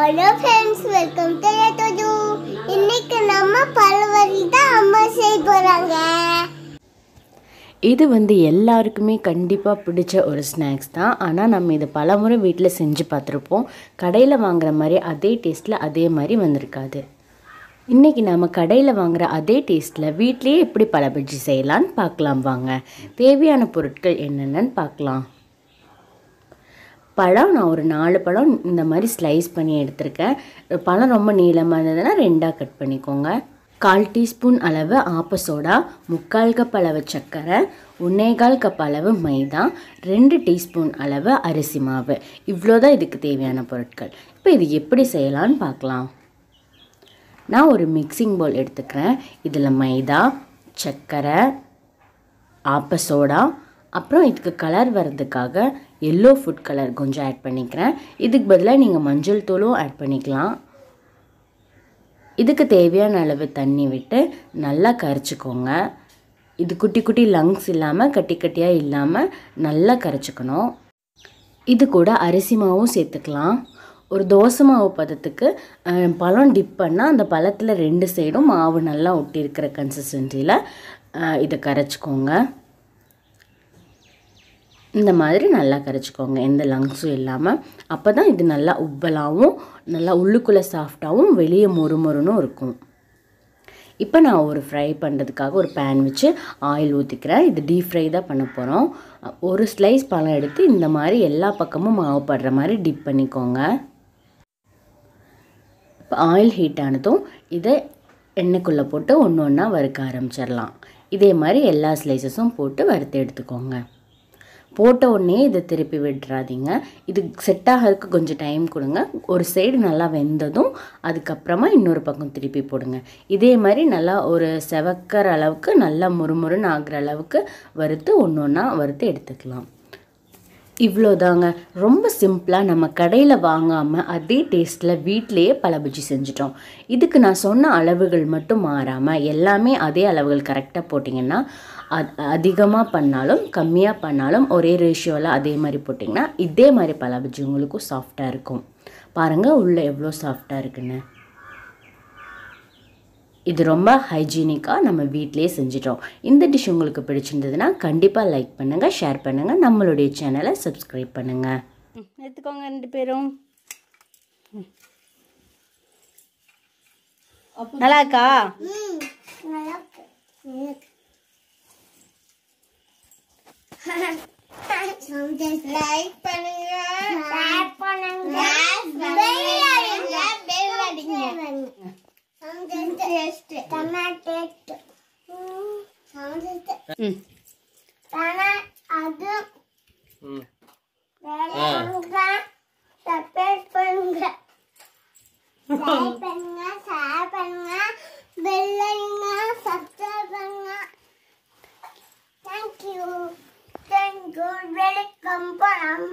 hello friends welcome to யதோஜு இன்னைக்கு நம்ம பல்வரி தான் அம்மா செய்ய போகிறாங்க இது வந்து எல்லாருக்குமே கண்டிப்பாக பிடிச்ச ஒரு ஸ்நாக்ஸ் தான் ஆனால் நம்ம இதை பலமுறை வீட்டில் செஞ்சு பார்த்துருப்போம் கடையில் வாங்குற மாதிரி அதே டேஸ்ட்டில் அதே மாதிரி வந்திருக்காது இன்றைக்கி நாம் கடையில் வாங்குகிற அதே டேஸ்ட்டில் வீட்லேயே எப்படி பல பஜ்ஜி செய்யலான்னு பார்க்கலாம் வாங்க தேவையான பொருட்கள் என்னென்னு பார்க்கலாம் பழம் நான் ஒரு நாலு பழம் இந்த மாதிரி ஸ்லைஸ் பண்ணி எடுத்திருக்கேன் பழம் ரொம்ப நீளமாக இருந்ததுன்னா ரெண்டாக கட் பண்ணிக்கோங்க கால் டீஸ்பூன் அளவு ஆப்ப சோடா முக்கால் கப் அளவு சர்க்கரை ஒன்னேகால் கப் அளவு மைதா ரெண்டு டீஸ்பூன் அளவு அரிசி மாவு இவ்வளோ தான் இதுக்கு தேவையான பொருட்கள் இப்போ இது எப்படி செய்யலான்னு பார்க்கலாம் நான் ஒரு மிக்சிங் பவுல் எடுத்துக்கிறேன் இதில் மைதா சர்க்கரை ஆப்ப சோடா அப்புறம் இதுக்கு கலர் வர்றதுக்காக எல்லோ ஃபுட் கலர் கொஞ்சம் ஆட் பண்ணிக்கிறேன் இதுக்கு பதிலாக நீங்கள் மஞ்சள் தூளும் ஆட் பண்ணிக்கலாம் இதுக்கு தேவையான அளவு தண்ணி விட்டு நல்லா கரைச்சிக்கோங்க இது குட்டி குட்டி லங்ஸ் இல்லாமல் கட்டி கட்டியாக இல்லாமல் நல்லா கரைச்சிக்கணும் இது கூட அரிசி மாவும் சேர்த்துக்கலாம் ஒரு தோசை மாவு பதத்துக்கு பழம் டிப் பண்ணால் அந்த பழத்தில் ரெண்டு சைடும் மாவு நல்லா இருக்கிற கன்சிஸ்டன்சியில் இதை கரைச்சிக்கோங்க இந்த மாதிரி நல்லா கரைச்சிக்கோங்க எந்த லங்ஸும் இல்லாமல் அப்போ தான் இது நல்லா உப்பலாகவும் நல்லா உள்ளுக்குள்ளே சாஃப்டாகவும் வெளியே மொறுமொறுனும் இருக்கும் இப்போ நான் ஒரு ஃப்ரை பண்ணுறதுக்காக ஒரு பேன் வச்சு ஆயில் ஊற்றிக்கிறேன் இது டீப் ஃப்ரை தான் பண்ண போகிறோம் ஒரு ஸ்லைஸ் பழம் எடுத்து இந்த மாதிரி எல்லா பக்கமும் மாவு படுற மாதிரி டிப் பண்ணிக்கோங்க இப்போ ஆயில் ஹீட் ஆனதும் இதை எண்ணெய்க்குள்ளே போட்டு ஒன்று ஒன்றா வறுக்க ஆரம்பிச்சிடலாம் இதே மாதிரி எல்லா ஸ்லைசஸும் போட்டு வறுத்து எடுத்துக்கோங்க போட்ட உடனே இதை திருப்பி விட்டுறாதீங்க இது செட் ஆகிறதுக்கு கொஞ்சம் டைம் கொடுங்க ஒரு சைடு நல்லா வெந்ததும் அதுக்கப்புறமா இன்னொரு பக்கம் திருப்பி போடுங்க இதே மாதிரி நல்லா ஒரு செவக்கிற அளவுக்கு நல்லா முறுமுறுன்னு ஆகிற அளவுக்கு வறுத்து ஒன்று ஒன்றா வறுத்து எடுத்துக்கலாம் இவ்வளோதாங்க ரொம்ப சிம்பிளாக நம்ம கடையில் வாங்காமல் அதே டேஸ்ட்டில் வீட்டிலையே பலபஜி செஞ்சிட்டோம் இதுக்கு நான் சொன்ன அளவுகள் மட்டும் மாறாமல் எல்லாமே அதே அளவுகள் கரெக்டாக போட்டிங்கன்னா அதிகமாக பண்ணாலும் கம்மியாக பண்ணாலும் ஒரே ரேஷியோவில் அதே மாதிரி போட்டிங்கன்னா இதே மாதிரி பலா உங்களுக்கும் சாஃப்டாக இருக்கும் பாருங்கள் உள்ளே எவ்வளோ சாஃப்டாக இருக்குன்னு இது ரொம்ப ஹைஜீனிக்காக நம்ம வீட்டிலே செஞ்சிட்டோம் இந்த டிஷ் உங்களுக்கு பிடிச்சிருந்ததுன்னா கண்டிப்பாக லைக் பண்ணுங்கள் ஷேர் பண்ணுங்கள் நம்மளுடைய சேனலை சப்ஸ்கிரைப் பண்ணுங்கள் எடுத்துக்கோங்க ரெண்டு பேரும் நல்லா இருக்கா லைக் பண்ணுங்க ஷேர் பண்ணுங்க பெல் அடிங்க பெல் அடிங்க சவுண்ட் டேஸ்ட் டமாட்டேட் அது வேற பண்ணுங்க பண்ணுங்க கம்பரம்